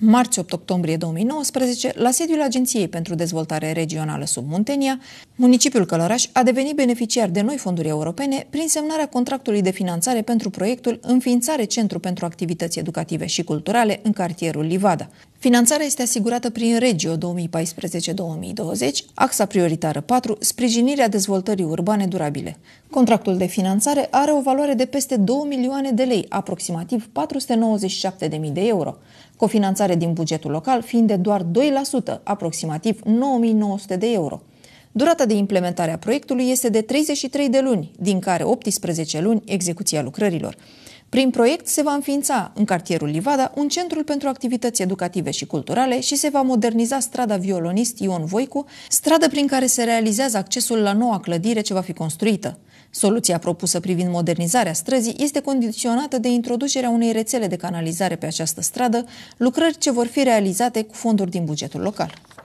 marți 8 octombrie 2019, la sediul Agenției pentru Dezvoltare Regională sub Muntenia, municipiul Călăraș a devenit beneficiar de noi fonduri europene prin semnarea contractului de finanțare pentru proiectul Înființare Centru pentru Activități Educative și Culturale în cartierul Livada. Finanțarea este asigurată prin Regio 2014-2020, axa prioritară 4, sprijinirea dezvoltării urbane durabile. Contractul de finanțare are o valoare de peste 2 milioane de lei, aproximativ 497.000 de euro, cofinanțare din bugetul local fiind de doar 2%, aproximativ 9.900 de euro. Durata de implementare a proiectului este de 33 de luni, din care 18 luni execuția lucrărilor. Prin proiect se va înființa în cartierul Livada un centru pentru activități educative și culturale și se va moderniza strada violonist Ion Voicu, stradă prin care se realizează accesul la noua clădire ce va fi construită. Soluția propusă privind modernizarea străzii este condiționată de introducerea unei rețele de canalizare pe această stradă, lucrări ce vor fi realizate cu fonduri din bugetul local.